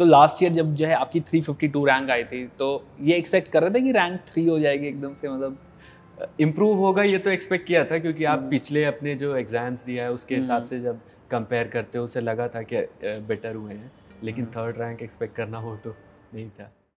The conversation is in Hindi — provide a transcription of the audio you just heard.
तो लास्ट ईयर जब जो है आपकी 352 रैंक आई थी तो ये एक्सपेक्ट कर रहे थे कि रैंक थ्री हो जाएगी एकदम से मतलब इम्प्रूव होगा ये तो एक्सपेक्ट किया था क्योंकि आप हम्म। पिछले अपने जो एग्ज़ाम्स दिया है उसके हम्म। हिसाब से जब कंपेयर करते हो उसे लगा था कि बेटर हुए हैं लेकिन थर्ड रैंक एक्सपेक्ट करना हो तो नहीं था